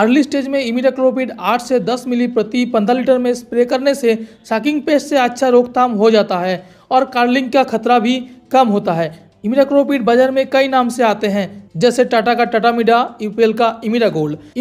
early stage में इमिडाक्लोपिड 8 से 10 मिली प्रति 15 लीटर में स्प्रे करने से साकिंग पेस्ट से अच्छा रोकथाम हो जाता है और कार्लिंग का खतरा भी कम होता है इमिडाक्लोपिड बाजार में कई नाम से आते हैं जैसे टाटा का टाटा मिडा यूपीएल का इमिडा गोल्ड